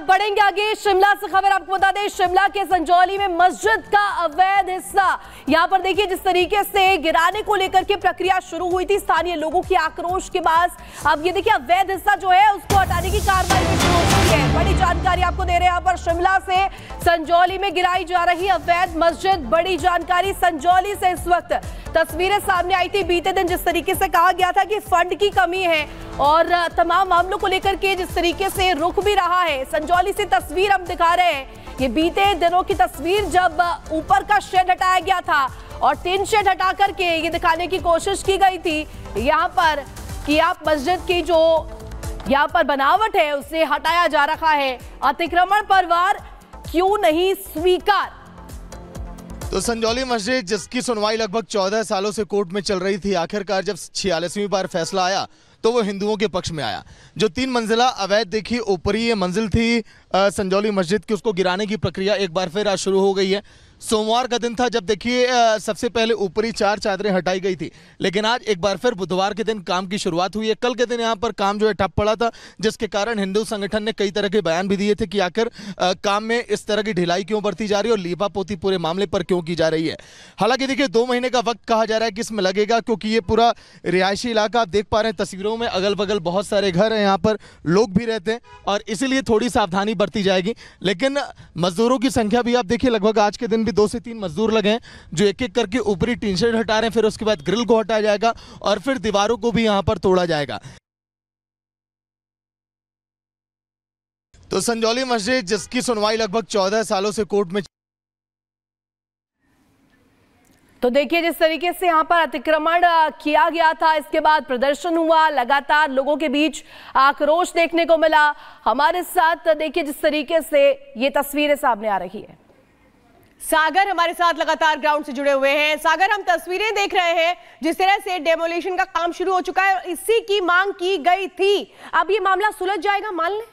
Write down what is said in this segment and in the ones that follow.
अब बढ़ेंगे आगे शिमला से खबर आपको बता दें शिमला के संजौली में मस्जिद का अवैध हिस्सा यहां पर देखिए जिस तरीके से गिराने को लेकर के प्रक्रिया शुरू हुई थी स्थानीय लोगों की आक्रोश के बाद अब ये देखिए अवैध हिस्सा जो है उसको हटाने की कार्रवाई शुरू हो गई है बड़ी जानकारी आपको दे रहे हैं यहाँ पर शिमला से संजौली में गिराई जा रही अवैध मस्जिद बड़ी जानकारी संजौली से इस वक्त तस्वीरें सामने आई थी बीते दिन जिस तरीके से कहा गया था कि फंड की कमी है और तमाम मामलों को लेकर के जिस तरीके से रुख भी रहा है संजौली से तस्वीर हम दिखा रहे हैं ये बीते दिनों की तस्वीर जब ऊपर का शेड हटाया गया था और तीन शेड हटा करके ये दिखाने की कोशिश की गई थी यहाँ पर कि आप मस्जिद की जो यहाँ पर बनावट है उसे हटाया जा रखा है अतिक्रमण वार क्यों नहीं स्वीकार तो संजौली मस्जिद जिसकी सुनवाई लगभग 14 सालों से कोर्ट में चल रही थी आखिरकार जब छियालीसवीं बार फैसला आया तो वो हिंदुओं के पक्ष में आया जो तीन मंजिला अवैध देखी ऊपरी ये मंजिल थी संजौली मस्जिद की उसको गिराने की प्रक्रिया एक बार फिर आज शुरू हो गई है सोमवार का दिन था जब देखिए सबसे पहले ऊपरी चार चादरें हटाई गई थी लेकिन आज एक बार फिर बुधवार के दिन काम की शुरुआत हुई है कल के दिन यहाँ पर काम जो है ठप पड़ा था जिसके कारण हिंदू संगठन ने कई तरह के बयान भी दिए थे कि आखिर काम में इस तरह की ढिलाई क्यों बरती जा रही है और लीपापोती पूरे मामले पर क्यों की जा रही है हालांकि देखिए दो महीने का वक्त कहा जा रहा है कि इसमें लगेगा क्योंकि ये पूरा रिहायशी इलाका आप देख पा रहे हैं तस्वीरों में अगल बगल बहुत सारे घर हैं यहाँ पर लोग भी रहते हैं और इसीलिए थोड़ी सावधानी बरती जाएगी लेकिन मजदूरों की संख्या भी आप देखिए लगभग आज के दिन भी दो से तीन मजदूर लगे हैं जो एक एक करके ऊपरी टीन शर्ट हटा रहे हैं फिर उसके बाद ग्रिल को हटाया जाएगा और फिर दीवारों को भी यहाँ पर तोड़ा जाएगा तो संजौली मस्जिद जिसकी सुनवाई लगभग चौदह सालों से कोर्ट में तो देखिए जिस तरीके से यहाँ पर अतिक्रमण किया गया था इसके बाद प्रदर्शन हुआ लगातार लोगों के बीच आक्रोश देखने को मिला हमारे साथ देखिए जिस तरीके से ये तस्वीरें सामने आ रही है सागर हमारे साथ लगातार ग्राउंड से जुड़े हुए हैं सागर हम तस्वीरें देख रहे हैं जिस तरह से डेमोलेशन का काम शुरू हो चुका है और इसी की मांग की गई थी अब ये मामला सुलझ जाएगा मान लें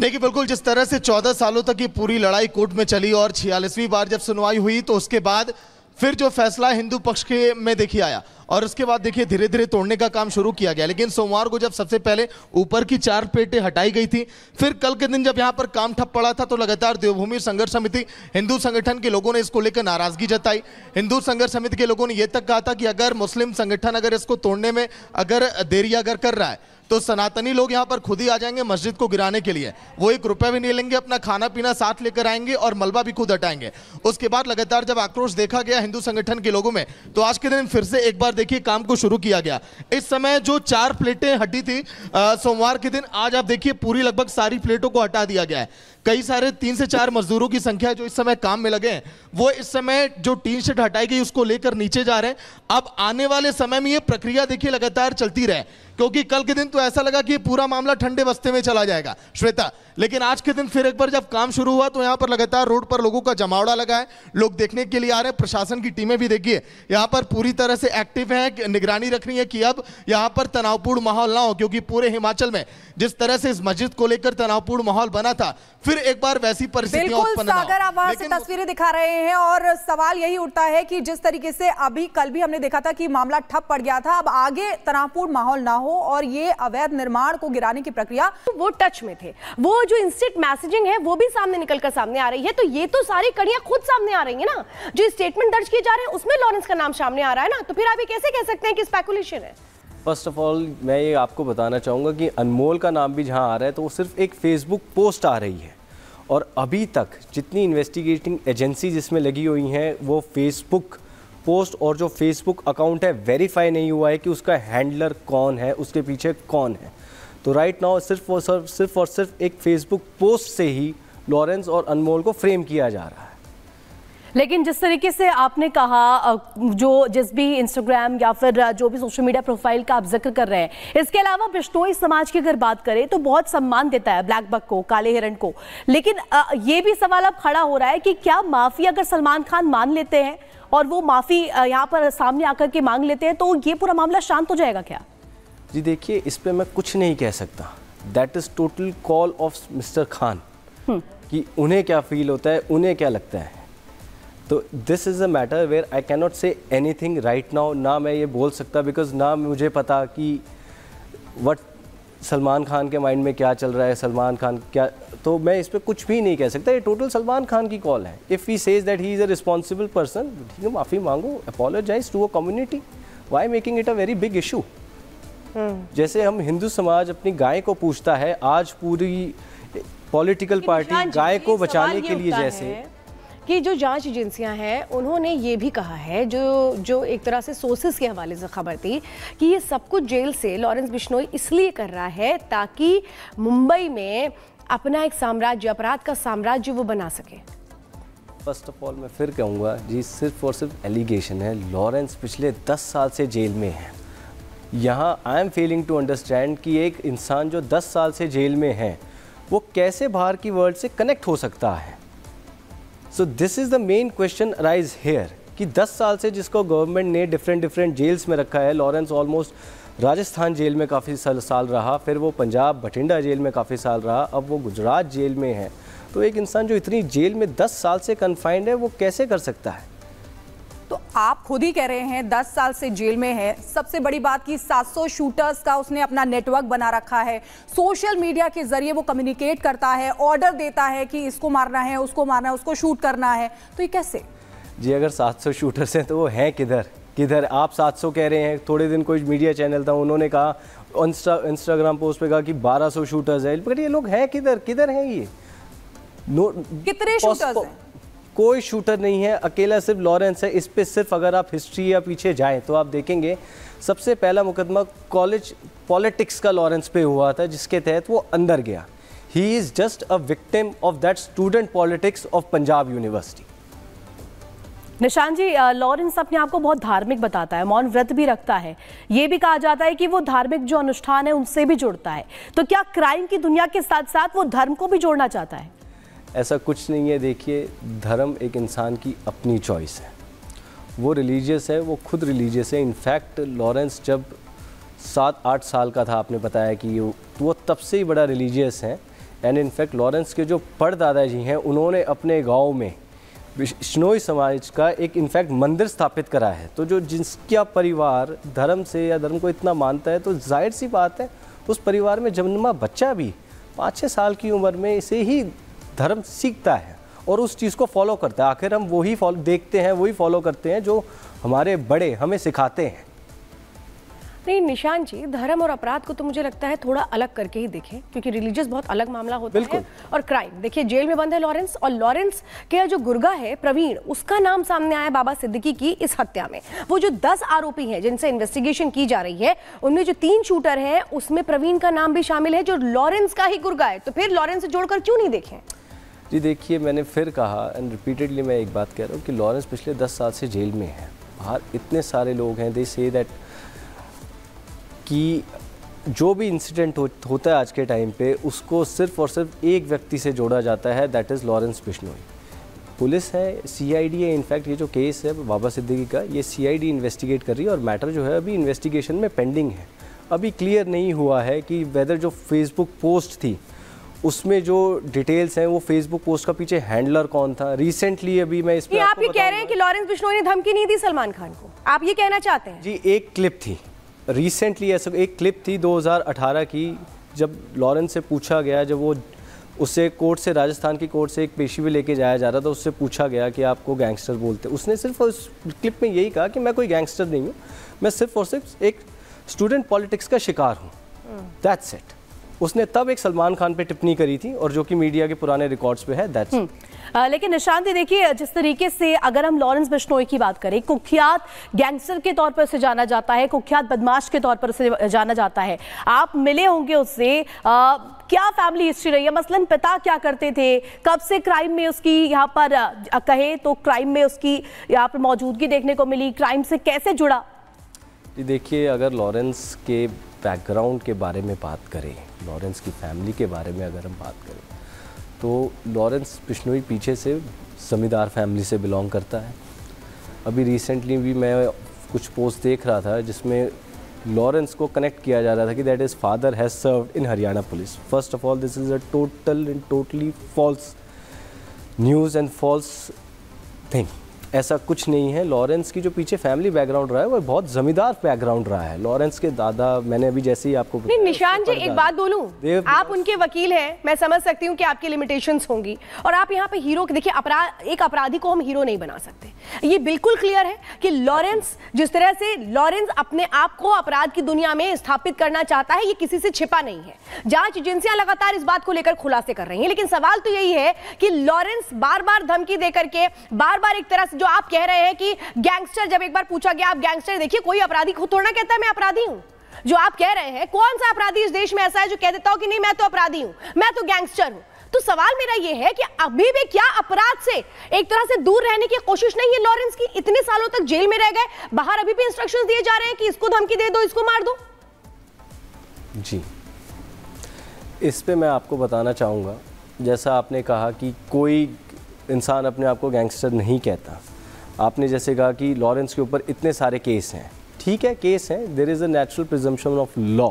देखिए बिल्कुल जिस तरह से 14 सालों तक ये पूरी लड़ाई कोर्ट में चली और छियालीसवीं बार जब सुनवाई हुई तो उसके बाद फिर जो फैसला हिंदू पक्ष के में देखिए आया और उसके बाद देखिए धीरे धीरे तोड़ने का काम शुरू किया गया लेकिन सोमवार को जब सबसे पहले ऊपर की चार पेटें हटाई गई थी फिर कल के दिन जब यहाँ पर काम ठप पड़ा था तो लगातार देवभूमि संघर्ष समिति हिंदू संगठन के लोगों ने इसको लेकर नाराजगी जताई हिंदू संघर्ष समिति के लोगों ने यह तक कहा था कि अगर मुस्लिम संगठन अगर इसको तोड़ने में अगर देरी अगर कर रहा है तो सनातनी लोग यहाँ पर खुद ही आ जाएंगे मस्जिद को गिराने के लिए वो एक रुपया भी नहीं लेंगे अपना खाना पीना साथ लेकर आएंगे और मलबा भी खुद हटाएंगे उसके बाद लगातार जब आक्रोश देखा गया हिंदू संगठन के लोगों में तो आज के दिन फिर से एक बार देखिए काम को शुरू किया गया इस समय जो चार प्लेटें हटी थी सोमवार के दिन आज आप देखिए पूरी लगभग सारी प्लेटों को हटा दिया गया है कई सारे तीन से चार मजदूरों की संख्या जो इस समय काम में लगे हैं वो इस समय जो टीन शेड हटाई गई उसको लेकर नीचे जा रहे हैं अब आने वाले समय में ये प्रक्रिया देखिए लगातार चलती रहे क्योंकि कल के दिन तो ऐसा लगा कि पूरा मामला ठंडे बस्ते में चला जाएगा श्वेता लेकिन आज के दिन फिर एक बार जब काम शुरू हुआ तो यहाँ पर लगातार रोड पर लोगों का जमावड़ा लगा है लोग देखने के लिए आ रहे हैं प्रशासन की टीमें भी देखिए यहाँ पर पूरी तरह से एक्टिव है निगरानी रख रही है कि अब यहाँ पर तनावपूर्ण माहौल ना हो क्योंकि पूरे हिमाचल में जिस तरह से इस मस्जिद को लेकर तनावपूर्ण माहौल बना था फिर एक बार वैसी परिस्थितियां उत्पन्न से तस्वीरें दिखा रहे हैं और सवाल यही उठता है कि जिस तरीके से अभी कल भी हमने देखा था कि मामला ठप पड़ गया था अब आगे तनावपूर्ण माहौल ना हो और ये अवैध निर्माण को गिराने की प्रक्रिया वो टच में थे वो पर जो इंस्टेंट मैसेजिंग है वो भी सामने निकल कर सामने आ रही है तो ये तो सारी कड़ियां खुद सामने आ रही है ना जो स्टेटमेंट दर्ज किए जा रहे हैं उसमें लॉरेंस का नाम सामने आ रहा है ना तो फिर आप ये कैसे कह सकते हैं कि स्पेकुलेशन है फर्स्ट ऑफ ऑल मैं ये आपको बताना चाहूँगा कि अनमोल का नाम भी जहाँ आ रहा है तो वो सिर्फ एक फेसबुक पोस्ट आ रही है और अभी तक जितनी इन्वेस्टिगेटिंग एजेंसी जिसमें लगी हुई हैं वो फेसबुक पोस्ट और जो फेसबुक अकाउंट है वेरीफाई नहीं हुआ है कि उसका हैंडलर कौन है उसके पीछे कौन है तो राइट नाउ सिर्फ और सिर्फ सिर्फ और सिर्फ एक फेसबुक पोस्ट से ही लॉरेंस और अनमोल को फ्रेम किया जा रहा है लेकिन जिस तरीके से आपने कहा जो जिस भी इंस्टाग्राम या फिर जो भी सोशल मीडिया प्रोफाइल का आप जिक्र कर रहे हैं इसके अलावा बिश्नोई समाज की अगर बात करें तो बहुत सम्मान देता है ब्लैक बक को काले हिरण को लेकिन ये भी सवाल अब खड़ा हो रहा है कि क्या माफ़ी अगर सलमान खान मान लेते हैं और वो माफ़ी यहाँ पर सामने आकर के मांग लेते हैं तो ये पूरा मामला शांत हो जाएगा क्या जी देखिए इस पर मैं कुछ नहीं कह सकता that is total call of mister Khan कि उन्हें क्या फील होता है उन्हें क्या लगता है तो this is a matter where I can not say anything right now ना मैं ये बोल सकता बिकॉज ना मुझे पता कि वट सलमान खान के माइंड में क्या चल रहा है सलमान खान क्या तो मैं इस पर कुछ भी नहीं कह सकता ये टोटल सलमान खान की कॉल है if he says that he is a responsible person ठीक है माफ़ी मांगो apologise to a community why making it a very big issue hmm. जैसे हम हिंदू समाज अपनी गाय को पूछता है आज पूरी पॉलिटिकल पार्टी गाय को बचाने के लिए जैसे कि जो जांच एजेंसियां हैं उन्होंने ये भी कहा है जो जो एक तरह से सोर्सेज के हवाले से खबर थी कि ये सब कुछ जेल से लॉरेंस बिश्नोई इसलिए कर रहा है ताकि मुंबई में अपना एक साम्राज्य अपराध का साम्राज्य वो बना सके फर्स्ट ऑफ ऑल मैं फिर कहूँगा जी सिर्फ और सिर्फ एलिगेशन है लॉरेंस पिछले दस साल से जेल में है यहाँ I am failing to understand कि एक इंसान जो 10 साल से जेल में है वो कैसे बाहर की वर्ल्ड से कनेक्ट हो सकता है so this is the main question raise here कि 10 साल से जिसको गवर्नमेंट ने डिफरेंट डिफरेंट जेल्स में रखा है लॉरेंस ऑलमोस्ट राजस्थान जेल में काफ़ी साल साल रहा फिर वो पंजाब भटिंडा जेल में काफ़ी साल रहा अब वो गुजरात जेल में है तो एक इंसान जो इतनी जेल में 10 साल से कन्फाइंड है वो कैसे कर सकता है तो आप खुद ही कह रहे हैं दस साल से जेल में है सबसे बड़ी बात कि 700 शूटर्स का उसने अपना नेटवर्क बना रखा है सोशल मीडिया के जरिए वो कम्युनिकेट करता है ऑर्डर देता है कि इसको मारना है उसको मारना है उसको शूट करना है तो ये कैसे जी अगर 700 शूटर्स हैं तो वो हैं किधर किधर आप 700 कह रहे हैं थोड़े दिन कोई मीडिया चैनल था उन्होंने कहा इंस्टाग्राम पोस्ट पर कहा कि 1200 शूटर्स है बट ये लोग हैं किधर किधर हैं ये नो कितने शूटर्स हैं कोई शूटर नहीं है अकेला सिर्फ लॉरेंस है इस पर सिर्फ अगर आप हिस्ट्री या पीछे जाएँ तो आप देखेंगे सबसे पहला मुकदमा कॉलेज पॉलिटिक्स का लॉरेंस पे हुआ था जिसके तहत वो अंदर गया he is just a victim of that student politics of Punjab university निशान जी लॉरेंस अपने आप को बहुत धार्मिक बताता है मौन व्रत भी रखता है ये भी कहा जाता है कि वो धार्मिक जो अनुष्ठान है उनसे भी जुड़ता है तो क्या क्राइम की दुनिया के साथ साथ वो धर्म को भी जोड़ना चाहता है ऐसा कुछ नहीं है देखिए धर्म एक इंसान की अपनी चॉइस है वो रिलीजियस है वो खुद रिलीजियस है इनफैक्ट लॉरेंस जब सात आठ साल का था आपने बताया कि वो तब से ही बड़ा रिलीजियस हैं एंड इनफैक्ट लॉरेंस के जो पड़दादा दादाजी हैं उन्होंने अपने गांव में बिश्नोई समाज का एक इनफैक्ट मंदिर स्थापित करा है तो जो जिसका परिवार धर्म से या धर्म को इतना मानता है तो जाहिर सी बात है उस परिवार में जन्मा बच्चा भी पाँच छः साल की उम्र में इसे ही धर्म सीखता है और उस चीज़ को फॉलो करता है आखिर हम वही फॉलो देखते हैं वही फॉलो करते हैं जो हमारे बड़े हमें सिखाते हैं नहीं निशान जी धर्म और अपराध को तो मुझे लगता है थोड़ा अलग करके ही देखें क्योंकि रिलीजियस बहुत अलग मामला होता है और क्राइम देखिए जेल में बंद है लॉरेंस और लॉरेंस के जो गुर्गा है प्रवीण उसका नाम सामने आया बाबा सिद्दीकी की इस हत्या में वो जो दस आरोपी हैं जिनसे इन्वेस्टिगेशन की जा रही है उनमें जो तीन शूटर हैं उसमें प्रवीण का नाम भी शामिल है जो लॉरेंस का ही गुर्गा है तो फिर लॉरेंस से जोड़कर क्यों नहीं देखें जी देखिए मैंने फिर कहा एंड रिपीटेडली मैं एक बात कह रहा हूँ कि लॉरेंस पिछले दस साल से जेल में है बाहर इतने सारे लोग हैं दे से दैट कि जो भी इंसिडेंट हो, होता है आज के टाइम पे उसको सिर्फ और सिर्फ एक व्यक्ति से जोड़ा जाता है that is Lawrence Bishnoi police है सीआईडी है इनफैक्ट ये जो केस है बाबा सिद्दीकी का ये सीआईडी इन्वेस्टिगेट कर रही है और मैटर जो है अभी इन्वेस्टिगेशन में पेंडिंग है अभी क्लियर नहीं हुआ है कि वेदर जो फेसबुक पोस्ट थी उसमें जो डिटेल्स हैं वो फेसबुक पोस्ट का पीछे हैंडलर कौन था रिसेंटली अभी मैं इस पे आप ये कह रहे हैं कि लॉरेंस बिश्नोई ने धमकी नहीं दी सलमान खान को आप ये कहना चाहते हैं जी एक क्लिप थी रिसेंटली ऐसा एक क्लिप थी 2018 की जब लॉरेंस से पूछा गया जब वो उससे कोर्ट से राजस्थान की कोर्ट से एक पेशी भी लेके जाया जा रहा था उससे पूछा गया कि आपको गैंगस्टर बोलते उसने सिर्फ उस क्लिप में यही कहा कि मैं कोई गैंगस्टर नहीं हूँ मैं सिर्फ और सिर्फ एक स्टूडेंट पॉलिटिक्स का शिकार हूँ दैट्स हम्म। इट उसने तब एक सलमान खान पे टिप्पणी करी थी और जो कि मीडिया के पुराने रिकॉर्ड्स पे है दैट्स हम्म। आ, लेकिन निशांति देखिए जिस तरीके से अगर हम लॉरेंस बिश्नोई की बात करें कुख्यात गैंगस्टर के तौर पर उसे जाना जाता है कुख्यात बदमाश के तौर पर उसे जाना जाता है आप मिले होंगे उससे आ, क्या फैमिली हिस्ट्री रही है मसलन पिता क्या करते थे कब से क्राइम में उसकी यहाँ पर कहे तो क्राइम में उसकी यहाँ पर मौजूदगी देखने को मिली क्राइम से कैसे जुड़ा देखिए अगर लॉरेंस के बैकग्राउंड के बारे में बात करें लॉरेंस की फैमिली के बारे में अगर हम बात करें तो लॉरेंस बिश्नोई पीछे से जमींदार फैमिली से बिलोंग करता है अभी रिसेंटली भी मैं कुछ पोस्ट देख रहा था जिसमें लॉरेंस को कनेक्ट किया जा रहा था कि that is father has serve in Haryana police first of all this is a total and totally false news and false thing ऐसा कुछ नहीं है लॉरेंस की जो पीछे फैमिली बैकग्राउंड रहा है वो बहुत जमींदार बैकग्राउंड रहा है लॉरेंस के दादा मैंने अभी जैसे ही आपको नहीं निशान जी एक बात बोलूं आप उनके वकील हैं मैं समझ सकती हूं कि आपकी लिमिटेशन होंगी और आप यहां पे हीरो देखिए अपराध एक अपराधी को हम हीरो नहीं बना सकते ये बिल्कुल क्लियर है कि लॉरेंस जिस तरह से लॉरेंस अपने आप को अपराध की दुनिया में स्थापित करना चाहता है ये किसी से छिपा नहीं है जांच एजेंसियां लगातार इस बात को लेकर खुलासे कर रही है लेकिन सवाल तो यही है कि लॉरेंस बार बार धमकी देकर के बार बार एक तरह से जो आप कह रहे हैं कि गैंगस्टर जब एक बार पूछा गया आप गैंगस्टर देखिए कोई अपराधी खुद थोड़ा कहता है मैं अपराधी हूं जो आप कह रहे हैं कौन सा अपराधी इस देश में ऐसा है जो कह देता हूं कि नहीं मैं तो अपराधी हूं मैं तो गैंगस्टर हूं तो सवाल मेरा यह है कि अभी भी क्या अपराध से एक तरह से दूर रहने की कोशिश नहीं है लॉरेंस की इतने सालों तक जेल में रह गए बाहर अभी भी इंस्ट्रक्शंस दिए जा रहे हैं कि इसको धमकी दे दो इसको मार दो जी इस पे मैं आपको बताना चाहूंगा जैसा आपने कहा कि कोई इंसान अपने आप को गैंगस्टर नहीं कहता आपने जैसे कहा कि लॉरेंस के ऊपर इतने सारे केस हैं ठीक है केस हैं there is a natural presumption of law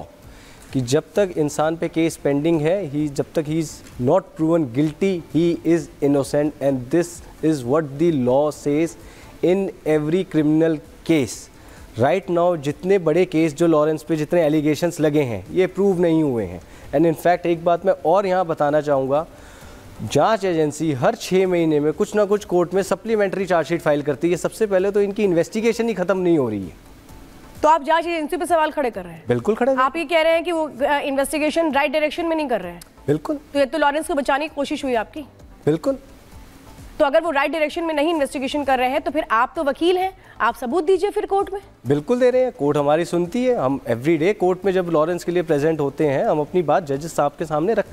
कि जब तक इंसान पे केस पेंडिंग है ही जब तक he is not proven guilty he is innocent and this is what the law says in every criminal case right now जितने बड़े केस जो लॉरेंस पे जितने एलिगेशंस लगे हैं ये प्रूव नहीं हुए हैं एंड इनफैक्ट एक बात मैं और यहाँ बताना चाहूँगा जांच एजेंसी हर छः महीने में कुछ ना कुछ कोर्ट में सप्लीमेंट्री चार्जशीट फाइल करती है सबसे पहले तो इनकी इन्वेस्टिगेशन ही खत्म नहीं हो रही है तो आप जांच एजेंसी पर सवाल खड़े कर रहे हैं बिल्कुल खड़े आप ये कह रहे हैं कि वो इन्वेस्टिगेशन राइट डायरेक्शन में नहीं कर रहे हैं बिल्कुल तो ये तो लॉरेंस को बचाने की कोशिश हुई आपकी बिल्कुल तो अगर वो राइट डायरेक्शन में नहीं इन्वेस्टिगेशन कर रहे हैं तो फिर आप तो वकील हैं आप सबूत दीजिए फिर कोर्ट में बिल्कुल दे रहे हैं कोर्ट हमारी सुनती है हम एवरीडे कोर्ट में जब लॉरेंस के लिए प्रेजेंट होते हैं हम अपनी बात जजेस साहब के सामने रख